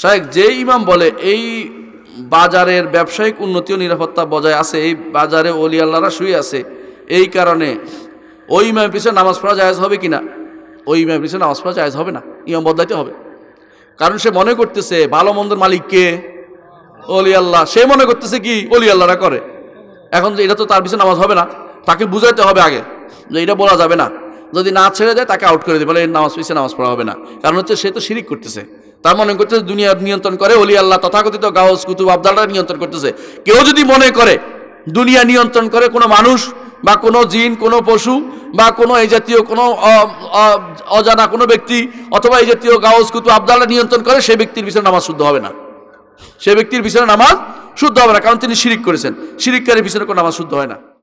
শাহেক যে ইমাম বলে এই বাজারের ব্যবসায়িক উন্নতি ও নিরাপত্তা বজায় আছে এই বাজারে অলি আল্লাহরা শুয়ে আছে এই কারণে ওই ইমামের পিছনে নামাজ পড়া জায়জ হবে কি না ওই ইমামের পিছনে নামাজ পড়া জায়জ হবে না ইমাম বদলাইতে হবে কারণ সে মনে করতেছে ভালো মন্দের মালিককে অলি আল্লাহ সে মনে করতেছে কি অলি আল্লাহরা করে এখন যে এটা তো তার পিছনে নামাজ হবে না তাকে বুঝাইতে হবে আগে যে এটা বলা যাবে না যদি না ছেড়ে দেয় তাকে আউট করে দেবে বলে নামাজ পিছিয়ে নামাজ পড়া হবে না কারণ হচ্ছে সে তো শিরিক করতেছে তার মনে করতেছে দুনিয়া নিয়ন্ত্রণ করে অলি আল্লাহ তথাকথিত গাউস কুতুব আবদালরা নিয়ন্ত্রণ করতেছে কেউ যদি মনে করে দুনিয়া নিয়ন্ত্রণ করে কোনো মানুষ বা কোনো জিন কোনো পশু বা কোনো এই জাতীয় কোনো অজানা কোনো ব্যক্তি অথবা এই জাতীয় গাউস কুতুব আবদাল্লা নিয়ন্ত্রণ করে সেই ব্যক্তির পিছনে নামাজ শুদ্ধ হবে না সে ব্যক্তির পিছনে নামাজ শুদ্ধ হবে না কারণ তিনি শিরিক করেছেন শিরিককারীর পিছনে কোনো নামাজ শুদ্ধ হয় না